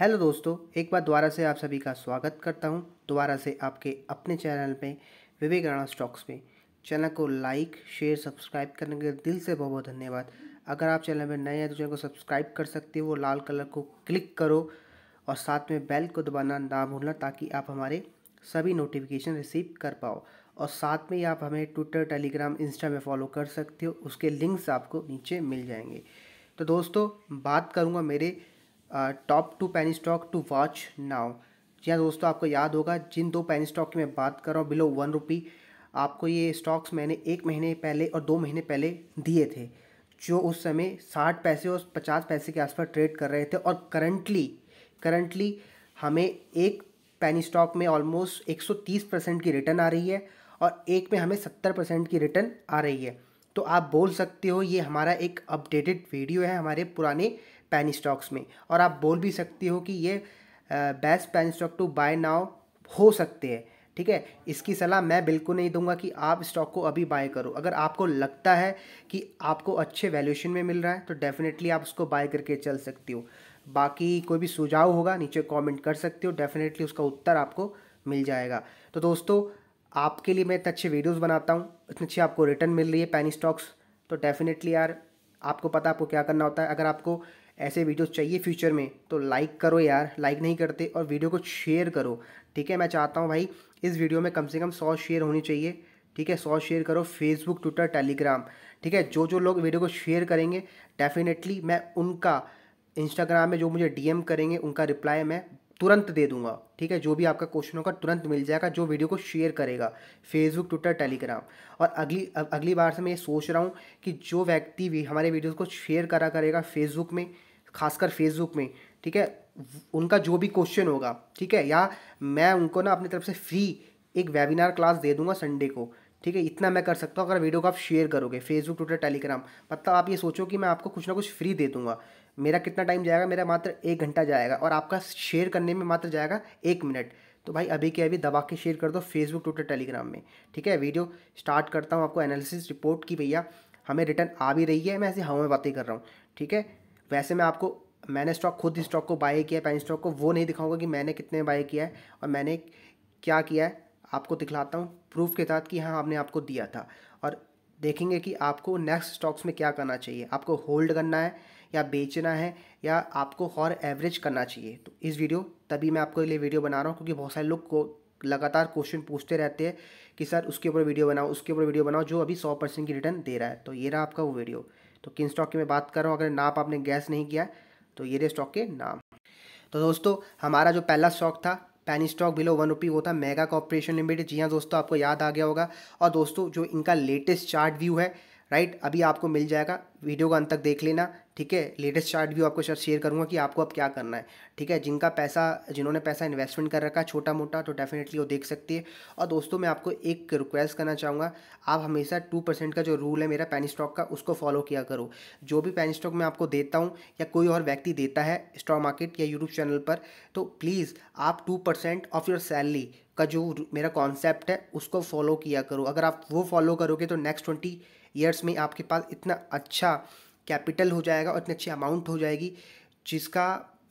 hello दोस्तों एक बार दोबारा से आप सभी का स्वागत करता हूं दोबारा से आपके अपने चैनल पे विवेक राणा स्टॉक्स पे चैनल को लाइक शेयर सब्सक्राइब करने के दिल से बहुत बहुत धन्यवाद अगर आप चैनल पर नए हैं तो चैनल को सब्सक्राइब कर सकते हो लाल कलर को क्लिक करो और साथ में बेल को दबाना ना भूलना ताकि आप हमारे सभी नोटिफिकेशन रिसीव कर पाओ और साथ में आप हमें ट्विटर टेलीग्राम इंस्टा में फॉलो कर सकते हो उसके लिंक्स आपको नीचे मिल जाएंगे तो दोस्तों बात करूँगा मेरे top two penny stock to watch now जी हाँ दोस्तों आपको याद होगा जिन दो पेन स्टॉक की मैं बात कर रहा हूँ बिलो वन रुपी आपको ये स्टॉक्स मैंने एक महीने पहले और दो महीने पहले दिए थे जो उस समय साठ पैसे और पचास पैसे के आसपास ट्रेड कर रहे थे और करंटली करंटली हमें एक पैनी स्टॉक में ऑलमोस्ट एक सौ तीस परसेंट की रिटर्न आ रही है और एक में हमें सत्तर परसेंट की रिटर्न आ रही है तो आप बोल सकते हो ये हमारा एक अपडेटेड वीडियो है हमारे पुराने पैनी स्टॉक्स में और आप बोल भी सकती हो कि ये बेस्ट पैनी स्टॉक टू बाय नाउ हो सकते हैं ठीक है इसकी सलाह मैं बिल्कुल नहीं दूंगा कि आप स्टॉक को अभी बाय करो अगर आपको लगता है कि आपको अच्छे वैल्यूएशन में मिल रहा है तो डेफिनेटली आप उसको बाय करके चल सकती हो बाकी कोई भी सुझाव होगा नीचे कमेंट कर सकते हो डेफिनेटली उसका उत्तर आपको मिल जाएगा तो दोस्तों आपके लिए मैं इतने अच्छे वीडियोज़ बनाता हूँ इतनी अच्छी आपको रिटर्न मिल रही है पैनी स्टॉक्स तो डेफिनेटली यार आपको पता आपको क्या करना होता है अगर आपको ऐसे वीडियोस चाहिए फ्यूचर में तो लाइक करो यार लाइक नहीं करते और वीडियो को शेयर करो ठीक है मैं चाहता हूँ भाई इस वीडियो में कम से कम सौ शेयर होनी चाहिए ठीक है सौ शेयर करो फेसबुक ट्विटर टेलीग्राम ठीक है जो जो लोग वीडियो को शेयर करेंगे डेफिनेटली मैं उनका इंस्टाग्राम में जो मुझे डीएम करेंगे उनका रिप्लाई मैं तुरंत दे दूंगा ठीक है जो भी आपका क्वेश्चन होगा तुरंत मिल जाएगा जो वीडियो को शेयर करेगा फेसबुक ट्विटर टेलीग्राम और अगली अगली बार से मैं ये सोच रहा हूँ कि जो व्यक्ति भी हमारे वीडियोज़ को शेयर करा करेगा फेसबुक में खासकर फेसबुक में ठीक है उनका जो भी क्वेश्चन होगा ठीक है या मैं उनको ना अपनी तरफ से फ्री एक वेबिनार क्लास दे दूंगा संडे को ठीक है इतना मैं कर सकता हूँ अगर वीडियो को आप शेयर करोगे फेसबुक ट्विटर टेलीग्राम मतलब आप ये सोचो कि मैं आपको कुछ ना कुछ फ्री दे दूंगा मेरा कितना टाइम जाएगा मेरा मात्र एक घंटा जाएगा और आपका शेयर करने में मात्र जाएगा एक मिनट तो भाई अभी के अभी दबा के शेयर कर दो फेसबुक ट्विटर टेलीग्राम में ठीक है वीडियो स्टार्ट करता हूँ आपको एनालिसिस रिपोर्ट की भैया हमें रिटर्न आ भी रही है मैं ऐसे हवा में बातें कर रहा हूँ ठीक है वैसे मैं आपको मैंने स्टॉक खुद स्टॉक को बाय किया है पैन स्टॉक को वो नहीं दिखाऊंगा कि मैंने कितने बाय किया है और मैंने क्या किया है आपको दिखलाता हूँ प्रूफ के साथ कि हाँ हमने आपको दिया था और देखेंगे कि आपको नेक्स्ट स्टॉक्स में क्या करना चाहिए आपको होल्ड करना है या बेचना है या आपको और एवरेज करना चाहिए तो इस वीडियो तभी मैं आपको लिए वीडियो बना रहा हूँ क्योंकि बहुत सारे लोग को लगातार क्वेश्चन पूछते रहते हैं कि सर उसके ऊपर वीडियो बनाओ उसके ऊपर वीडियो बनाओ जो अभी सौ परसेंट की रिटर्न दे रहा है तो ये रहा आपका वो वीडियो तो किन स्टॉक की मैं बात कर रहा हूँ अगर नाप आपने गैस नहीं किया तो ये रहे स्टॉक के नाम तो दोस्तों हमारा जो पहला स्टॉक था पैनी स्टॉक बिलो वन रुपी था मेगा कॉपरेशन लिमिटेड जी हाँ दोस्तों आपको याद आ गया होगा और दोस्तों जो इनका लेटेस्ट चार्ट व्यू है राइट अभी आपको मिल जाएगा वीडियो का अंत तक देख लेना ठीक है लेटेस्ट चार्ट भी आपको शायद शेयर करूँगा कि आपको अब क्या करना है ठीक है जिनका पैसा जिन्होंने पैसा इन्वेस्टमेंट कर रखा है छोटा मोटा तो डेफिनेटली वो देख सकती है और दोस्तों मैं आपको एक रिक्वेस्ट करना चाहूँगा आप हमेशा टू परसेंट का जो रूल है मेरा पैनी स्टॉक का उसको फॉलो किया करो जो भी पैनी स्टॉक मैं आपको देता हूँ या कोई और व्यक्ति देता है स्टॉक मार्केट या यूट्यूब चैनल पर तो प्लीज़ आप two percent of your salary का जो मेरा कॉन्सेप्ट है उसको फॉलो किया करो अगर आप वो फॉलो करोगे तो नेक्स्ट ट्वेंटी ईयर्स में आपके पास इतना अच्छा कैपिटल हो जाएगा और इतनी अच्छी अमाउंट हो जाएगी जिसका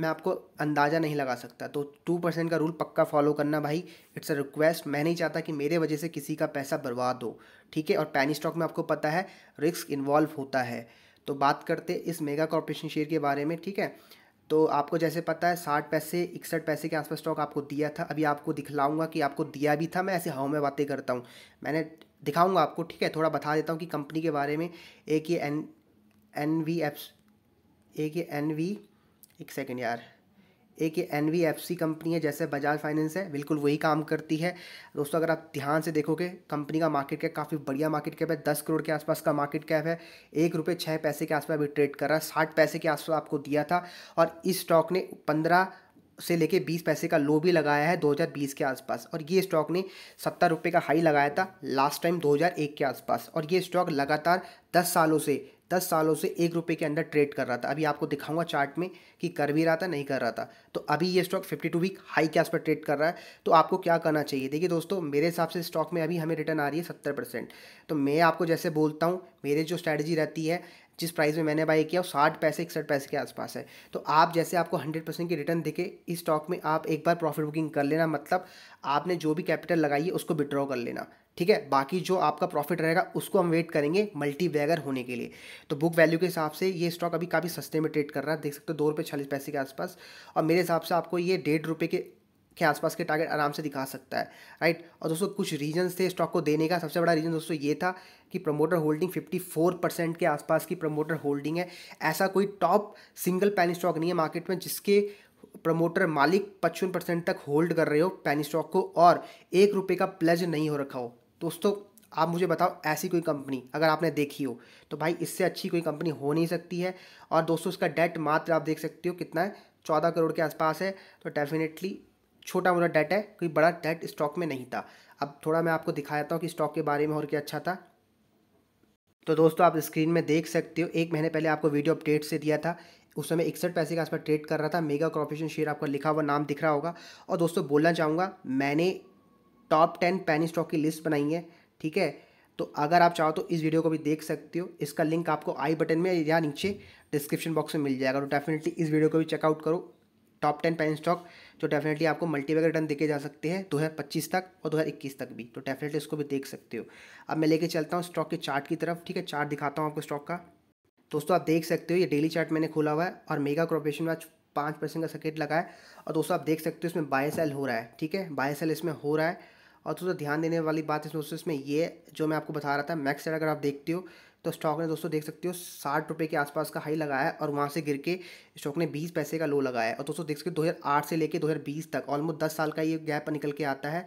मैं आपको अंदाज़ा नहीं लगा सकता तो टू परसेंट का रूल पक्का फॉलो करना भाई इट्स अ रिक्वेस्ट मैं नहीं चाहता कि मेरे वजह से किसी का पैसा बर्बाद हो ठीक है और पैनी स्टॉक में आपको पता है रिस्क इन्वॉल्व होता है तो बात करते इस मेगा कॉरपोरेशन शेयर के बारे में ठीक है तो आपको जैसे पता है साठ पैसे इकसठ पैसे के आसपास स्टॉक आपको दिया था अभी आपको दिखलाऊंगा कि आपको दिया भी था मैं ऐसे हाउ में बातें करता हूँ मैंने दिखाऊंगा आपको ठीक है थोड़ा बता देता हूँ कि कंपनी के बारे में एक ये एन एन वी एफ एक ये एन वी एक सेकेंड यार एक ये N B F C company है जैसे बजाज फाइनेंस है बिल्कुल वही काम करती है दोस्तों अगर आप ध्यान से देखोगे कंपनी का मार्केट कैप काफ़ी बढ़िया मार्केट कैप है दस करोड़ के आसपास का मार्केट कैप है एक रुपये छः पैसे के आसपास अभी ट्रेड कर रहा है साठ पैसे के आसपास आपको दिया था और इस स्टॉक ने पंद्रह से लेके 20 पैसे का लो भी लगाया है 2020 के आसपास और ये स्टॉक ने सत्तर रुपये का हाई लगाया था लास्ट टाइम 2001 के आसपास और ये स्टॉक लगातार 10 सालों से 10 सालों से एक रुपये के अंदर ट्रेड कर रहा था अभी आपको दिखाऊंगा चार्ट में कि कर भी रहा था नहीं कर रहा था तो अभी ये स्टॉक 52 वीक हाई के आसपास ट्रेड कर रहा है तो आपको क्या करना चाहिए देखिए दोस्तों मेरे हिसाब से स्टॉक में अभी हमें रिटर्न आ रही है सत्तर परसेंट तो मैं आपको जैसे बोलता हूँ मेरे जो स्ट्रैटेजी रहती है जिस प्राइस में मैंने बाई किया वो साठ पैसे इकसठ पैसे के आसपास है तो आप जैसे आपको हंड्रेड परसेंट की रिटर्न दिखे इस स्टॉक में आप एक बार प्रॉफिट बुकिंग कर लेना मतलब आपने जो भी कैपिटल लगाई है उसको विड्रॉ कर लेना ठीक है बाकी जो आपका प्रॉफिट रहेगा उसको हम वेट करेंगे मल्टी बैगर होने के लिए तो बुक वैल्यू के हिसाब से ये स्टॉक अभी काफ़ी सस्ते में ट्रेड कर रहा है देख सकते हो दो रुपये चालीस पैसे के आसपास और मेरे हिसाब से आपको ये डेढ़ रुपये के के आसपास के टारगेट आराम से दिखा सकता है राइट और दोस्तों कुछ रीजंस थे स्टॉक को देने का सबसे बड़ा रीज़न दोस्तों ये था कि प्रमोटर होल्डिंग 54 परसेंट के आसपास की प्रमोटर होल्डिंग है ऐसा कोई टॉप सिंगल पैनी स्टॉक नहीं है मार्केट में जिसके प्रमोटर मालिक पचपन परसेंट तक होल्ड कर रहे हो पैनी स्टॉक को और एक रुपये का प्लेज नहीं हो रखा हो दोस्तों आप मुझे बताओ ऐसी कोई कंपनी अगर आपने देखी हो तो भाई इससे अच्छी कोई कंपनी हो नहीं सकती है और दोस्तों इसका डेट मात्र आप देख सकते हो कितना है चौदह करोड़ के आसपास है तो डेफिनेटली छोटा मोटा डेट है कोई बड़ा डेट स्टॉक में नहीं था अब थोड़ा मैं आपको दिखाया हूँ कि स्टॉक के बारे में और क्या अच्छा था तो दोस्तों आप स्क्रीन में देख सकते हो एक महीने पहले आपको वीडियो अपडेट से दिया था उस समय इकसठ पैसे के आसपास ट्रेड कर रहा था मेगा कॉर्पोरेशन शेयर आपका लिखा हुआ नाम दिख रहा होगा और दोस्तों बोलना चाहूँगा मैंने टॉप टेन पैनी स्टॉक की लिस्ट बनाई है ठीक है तो अगर आप चाहो तो इस वीडियो को भी देख सकते हो इसका लिंक आपको आई बटन में या नीचे डिस्क्रिप्शन बॉक्स में मिल जाएगा तो डेफिनेटली इस वीडियो को भी चेकआउट करो टॉप टेन पैनी स्टॉक तो डेफिनेटली आपको मल्टीपल रिटर्न देखे जा सकते हैं दो हज़ार पच्चीस तक और दो हज़ार इक्कीस तक भी तो डेफिनेटली इसको भी देख सकते हो अब मैं लेके चलता हूँ स्टॉक के चार्ट की तरफ ठीक है चार्ट दिखाता हूँ आपको स्टॉक का दोस्तों आप देख सकते हो ये डेली चार्ट मैंने खोला हुआ है और मेगा क्रॉपेशन में पाँच परसेंट का सर्किट लगा है और दोस्तों आप देख सकते हो इसमें बाय सेल हो रहा है ठीक है बाय सेल इसमें हो रहा है और दोस्तों ध्यान देने वाली बात है दोस्तों इसमें ये जो मैं आपको बता रहा था मैक्स अगर आप देखते हो तो स्टॉक ने दोस्तों देख सकते हो साठ रुपये के आसपास का हाई लगाया और वहाँ से गिर के स्टॉक ने बीस पैसे का लो लगाया और दोस्तों देख सकते हो दो से लेकर दो तक ऑलमोस्ट दस साल का ये गैप निकल के आता है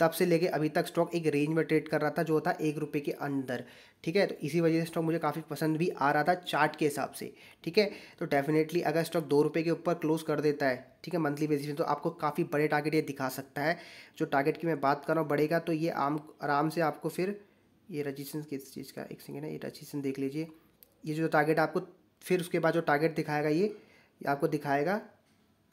तब से लेके अभी तक स्टॉक एक रेंज में ट्रेड कर रहा था जो था एक रुपये के अंदर ठीक है तो इसी वजह से स्टॉक मुझे काफ़ी पसंद भी आ रहा था चार्ट के हिसाब से ठीक है तो डेफिनेटली अगर स्टॉक दो रुपये के ऊपर क्लोज कर देता है ठीक है मंथली बेसिस में तो आपको काफ़ी बड़े टारगेट ये दिखा सकता है जो टारगेट की मैं बात कर रहा हूँ बढ़ेगा तो ये आम आराम से आपको फिर ये रजिस्टेंस किस चीज़ का एक सेकेंड है ये रजिस्टेंस देख लीजिए ये जो टारगेट आपको फिर उसके बाद जो टारगेट दिखाएगा ये, ये आपको दिखाएगा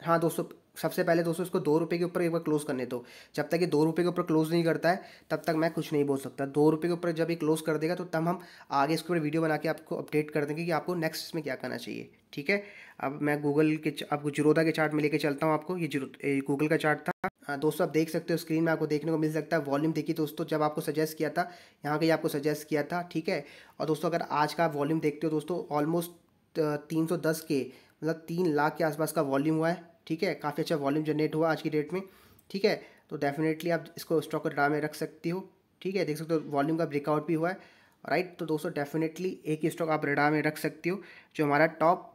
हाँ दोस्तों सबसे पहले दोस्तों इसको दो रुपये के ऊपर एक बार क्लोज़ करने दो जब तक ये दो रुपये के ऊपर क्लोज़ नहीं करता है तब तक मैं कुछ नहीं बोल सकता दो रुपये के ऊपर जब ये क्लोज़ कर देगा तो तब हम आगे इसके ऊपर वीडियो बना के आपको अपडेट कर देंगे कि आपको नेक्स्ट इसमें क्या करना चाहिए ठीक है अब मैं गूगल के आपको जिरोदा के चार्ट में लेके चलता हूँ आपको ये गूगल का चार्ट था हाँ, दोस्तों आप देख सकते हो स्क्रीन में आपको देखने को मिल सकता है वॉल्यूम देखिए दोस्तों जब आपको सजेस्ट किया था यहाँ का ये आपको सजेस्ट किया था ठीक है और दोस्तों अगर आज का वॉल्यूम देखते हो दोस्तों ऑलमोस्ट तीन सौ दस के मतलब तीन लाख के आसपास का वॉल्यूम हुआ है ठीक है काफ़ी अच्छा वॉल्यूम जनरेट हुआ आज की डेट में ठीक है तो डेफिनेटली आप इसको स्टॉक ड्रा में रख सकती हो ठीक है देख सकते हो वॉल्यूम का ब्रेकआउट भी हुआ है राइट तो दोस्तों डेफिनेटली एक ही स्टॉक आप रेडा में रख सकती हो जो हमारा top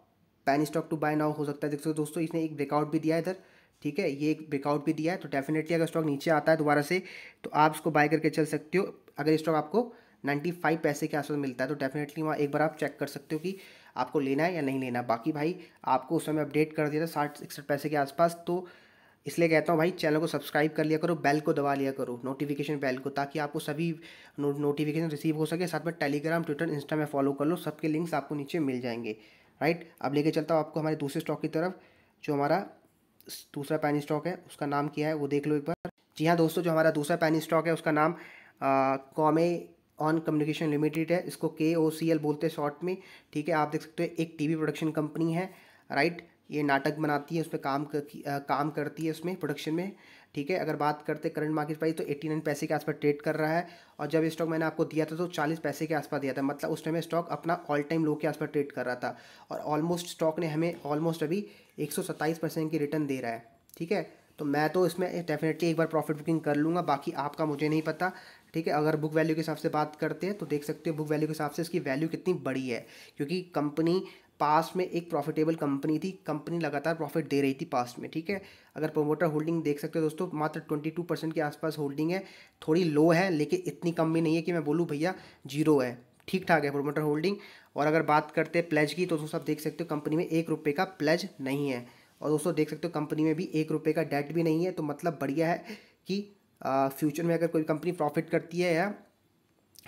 penny stock to buy now हो सकता है देख सकते हो दोस्तों इसने एक ब्रेकआउट भी दिया है इधर ठीक है ये एक ब्रेकआउट भी दिया है तो डेफिनेटली अगर स्टॉक नीचे आता है दोबारा से तो आप इसको बाय करके चल सकते हो अगर स्टॉक आपको नाइन्टी फाइव पैसे के आसपास मिलता है तो डेफिनेटली वहाँ एक बार आप चेक कर सकते हो कि आपको लेना है या नहीं लेना बाकी भाई आपको उस समय अपडेट कर दिया था साठ इकसठ पैसे के आसपास तो इसलिए कहता हूँ भाई चैनल को सब्सक्राइब कर लिया करो बेल को दबा लिया करो नोटिफिकेशन बेल को ताकि आपको सभी नो, नोटिफिकेशन रिसीव हो सके साथ में टेलीग्राम ट्विटर इंस्टा में फॉलो कर लो सबके लिंक्स आपको नीचे मिल जाएंगे राइट अब लेके चलता हूँ आपको हमारे दूसरे स्टॉक की तरफ जो हमारा दूसरा पैनी स्टॉक है उसका नाम क्या है वो देख लो एक बार जी हाँ दोस्तों जो हमारा दूसरा पैनी स्टॉक है उसका नाम कॉमे ऑन कम्युनिकेशन लिमिटेड है इसको के ओ सी एल बोलते हैं शॉर्ट में ठीक है आप देख सकते हो एक टीवी प्रोडक्शन कंपनी है राइट ये नाटक बनाती है उस पर काम कर, आ, काम करती है उसमें प्रोडक्शन में ठीक है अगर बात करते करंट मार्केट प्राइस तो 89 पैसे के आसपास ट्रेड कर रहा है और जब स्टॉक मैंने आपको दिया था तो 40 पैसे के आसपास दिया था मतलब उस टाइम स्टॉक अपना ऑल टाइम लो के आसपास ट्रेड कर रहा था और ऑलमोस्ट स्टॉक ने हमें ऑलमोस्ट अभी एक सौ सत्ताईस परसेंट की रिटर्न दे रहा है ठीक है तो मैं तो इसमें डेफिनेटली एक बार प्रॉफिट बुकिंग कर लूँगा बाकी आपका मुझे नहीं पता ठीक है अगर बुक वैल्यू के हिसाब से बात करते हैं तो देख सकते हो बुक वैल्यू के हिसाब से इसकी वैल्यू कितनी बड़ी है क्योंकि कंपनी पास में एक प्रॉफिटेबल कंपनी थी कंपनी लगातार प्रॉफिट दे रही थी पास्ट में ठीक है अगर प्रोमोटर होल्डिंग देख सकते हो दोस्तों मात्र ट्वेंटी टू परसेंट के आसपास होल्डिंग है थोड़ी लो है लेकिन इतनी कम भी नहीं है कि मैं बोलूँ भैया जीरो है ठीक ठाक है प्रोमोटर होल्डिंग और अगर बात करते हैं प्लेज की तो दोस्तों आप देख सकते हो कंपनी में एक रुपये का प्लेज नहीं है और दोस्तों देख सकते हो कंपनी में भी एक रुपये का डेट भी नहीं है तो मतलब बढ़िया है कि फ्यूचर में अगर कोई कंपनी प्रॉफिट करती है या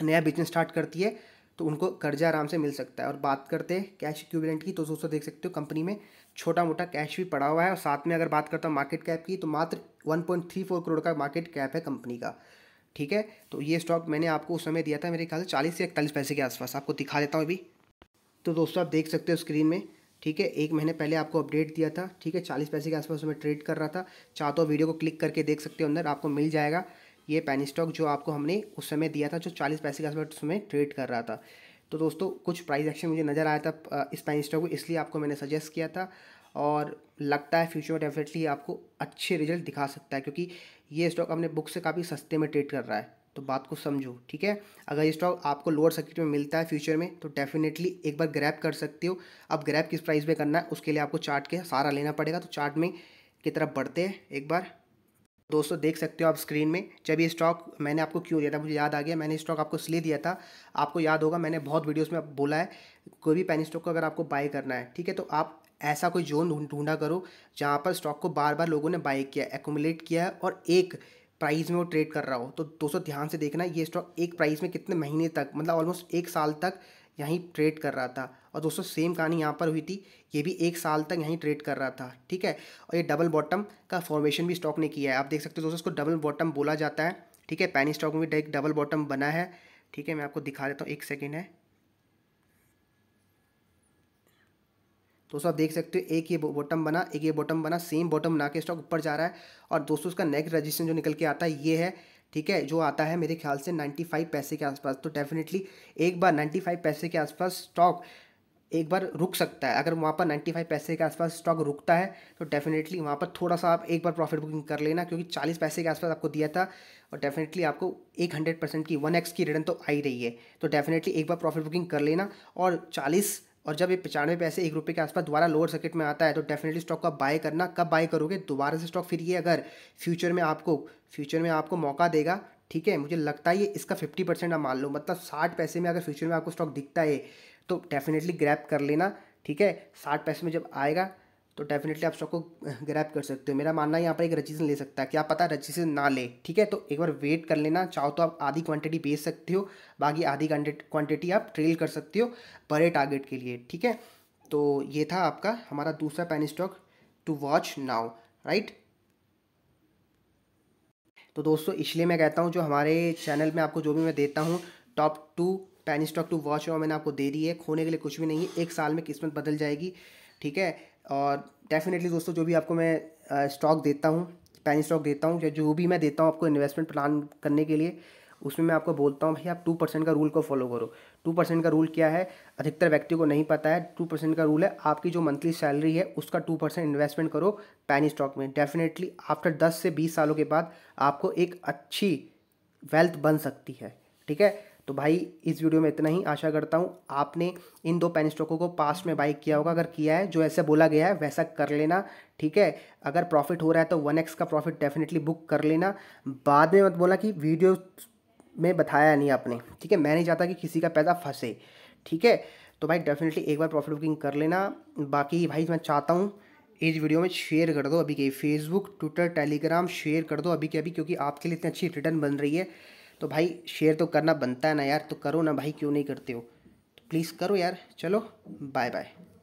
नया बिजनेस स्टार्ट करती है तो उनको कर्जा आराम से मिल सकता है और बात करते हैं कैश इक्विवेलेंट की तो दोस्तों देख सकते हो कंपनी में छोटा मोटा कैश भी पड़ा हुआ है और साथ में अगर बात करता हूँ मार्केट कैप की तो मात्र 1.34 करोड़ का मार्केट कैप है कंपनी का ठीक है तो ये स्टॉक मैंने आपको उस समय दिया था मेरे ख्याल से चालीस से इकतालीस पैसे के आसपास आपको दिखा देता हूँ अभी तो दोस्तों आप देख सकते हो स्क्रीन में ठीक है एक महीने पहले आपको अपडेट दिया था ठीक है चालीस पैसे के आसपास मैं ट्रेड कर रहा था चाहो तो वीडियो को क्लिक करके देख सकते हो अंदर आपको मिल जाएगा ये पैनी स्टॉक जो आपको हमने उस समय दिया था जो चालीस पैसे के आसपास उसमें ट्रेड कर रहा था तो दोस्तों कुछ प्राइस एक्शन मुझे नज़र आया था इस पैनी स्टॉक को इसलिए आपको मैंने सजेस्ट किया था और लगता है फ्यूचर में डेफिनेटली आपको अच्छे रिजल्ट दिखा सकता है क्योंकि ये स्टॉक अपने बुक से काफ़ी सस्ते में ट्रेड कर रहा है तो बात को समझो ठीक है अगर ये स्टॉक आपको लोअर सर्किट में मिलता है फ्यूचर में तो डेफिनेटली एक बार ग्रैप कर सकते हो अब ग्रैप किस प्राइस में करना है उसके लिए आपको चार्ट के सारा लेना पड़ेगा तो चार्ट में की तरफ बढ़ते हैं एक बार दोस्तों देख सकते हो आप स्क्रीन में जब ये स्टॉक मैंने आपको क्यों दिया था मुझे याद आ गया मैंने स्टॉक आपको इसलिए दिया था आपको याद होगा मैंने बहुत वीडियोस में बोला है कोई भी पैनी स्टॉक को अगर आपको बाय करना है ठीक है तो आप ऐसा कोई जोन ढूंढा करो जहाँ पर स्टॉक को बार बार लोगों ने बाई किया एकोमुलेट किया है और एक प्राइस में वो ट्रेड कर रहा हो तो दोस्तों ध्यान से देखना ये स्टॉक एक प्राइस में कितने महीने तक मतलब ऑलमोस्ट एक साल तक यहीं ट्रेड कर रहा था और दोस्तों सेम कहानी यहाँ पर हुई थी ये भी एक साल तक यहीं ट्रेड कर रहा था ठीक है और ये डबल बॉटम का फॉर्मेशन भी स्टॉक ने किया है आप देख सकते हो दोस्तों इसको डबल बॉटम बोला जाता है ठीक है पैनी स्टॉक में भी डबल बॉटम बना है ठीक है मैं आपको दिखा देता हूँ एक सेकेंड है तो दोस्तों आप देख सकते हो एक ये बॉटम बना एक ये बॉटम बना सेम बॉटम बना के स्टॉक ऊपर जा रहा है और दोस्तों उसका नेक्स्ट रजिस्ट्रेशन जो निकल के आता है ये है ठीक है जो आता है मेरे ख्याल से 95 पैसे के आसपास तो डेफिनेटली एक बार 95 पैसे के आसपास स्टॉक एक बार रुक सकता है अगर वहाँ पर 95 पैसे के आसपास स्टॉक रुकता है तो डेफिनेटली वहाँ पर थोड़ा सा आप एक बार प्रॉफिट बुकिंग कर लेना क्योंकि 40 पैसे के आसपास आपको दिया था और डेफिनेटली आपको एक हंड्रेड परसेंट की वन एक्स की रिटर्न तो आई रही है तो डेफिनेटली एक बार प्रॉफिट बुकिंग कर लेना और चालीस और जब ये पचानवे पैसे एक रुपये के आसपास दोबारा लोअर सर्किट में आता है तो डेफिनेटली स्टॉक का बाय करना कब बाय करोगे दोबारा से स्टॉक फिर ये अगर फ्यूचर में आपको फ्यूचर में आपको मौका देगा ठीक है मुझे लगता है ये इसका फिफ्टी परसेंट आप मान लो मतलब साठ पैसे में अगर फ्यूचर में आपको स्टॉक दिखता है तो डेफिनेटली ग्रैप कर लेना ठीक है साठ पैसे में जब आएगा तो डेफिनेटली आप स्टॉक को ग्रैप कर सकते हो मेरा मानना है यहाँ पर एक रजिस्ट्रेशन ले सकता है क्या पता रजिस्ट्रेशन ना ले ठीक है तो एक बार वेट कर लेना चाहो तो आप आधी क्वांटिटी बेच सकते हो बाकी आधी क्वांटिटी आप ट्रेल कर सकते हो बड़े टारगेट के लिए ठीक है तो ये था आपका हमारा दूसरा penny stock to watch now right तो दोस्तों इसलिए मैं कहता हूँ जो हमारे चैनल में आपको जो भी मैं देता हूँ top two penny stock to watch और मैंने आपको दे दी है खोने के लिए कुछ भी नहीं है एक साल में किस्मत बदल जाएगी ठीक है और डेफिनेटली दोस्तों जो भी आपको मैं स्टॉक देता हूँ पैनी स्टॉक देता हूँ या जो भी मैं देता हूँ आपको इन्वेस्टमेंट प्लान करने के लिए उसमें मैं आपको बोलता हूँ भाई आप टू परसेंट का रूल को फॉलो करो टू परसेंट का रूल क्या है अधिकतर व्यक्ति को नहीं पता है टू परसेंट का रूल है आपकी जो मंथली सैलरी है उसका टू परसेंट इन्वेस्टमेंट करो पैनी स्टॉक में डेफिनेटली आफ्टर दस से बीस सालों के बाद आपको एक अच्छी वेल्थ बन सकती है ठीक है तो भाई इस वीडियो में इतना ही आशा करता हूँ आपने इन दो पेन स्टॉकों को पास्ट में बाई किया होगा अगर किया है जो ऐसे बोला गया है वैसा कर लेना ठीक है अगर प्रॉफिट हो रहा है तो वन एक्स का प्रॉफिट डेफिनेटली बुक कर लेना बाद में मत बोला कि वीडियो में बताया नहीं आपने ठीक है मैं नहीं चाहता कि किसी का पैसा फंसे ठीक है तो भाई डेफिनेटली एक बार प्रॉफिट बुकिंग कर लेना बाकी भाई मैं चाहता हूँ इस वीडियो में शेयर कर दो अभी के फेसबुक ट्विटर टेलीग्राम शेयर कर दो अभी के अभी क्योंकि आपके लिए इतनी अच्छी रिटर्न बन रही है तो भाई शेयर तो करना बनता है ना यार तो करो ना भाई क्यों नहीं करते हो तो प्लीज़ करो यार चलो बाय बाय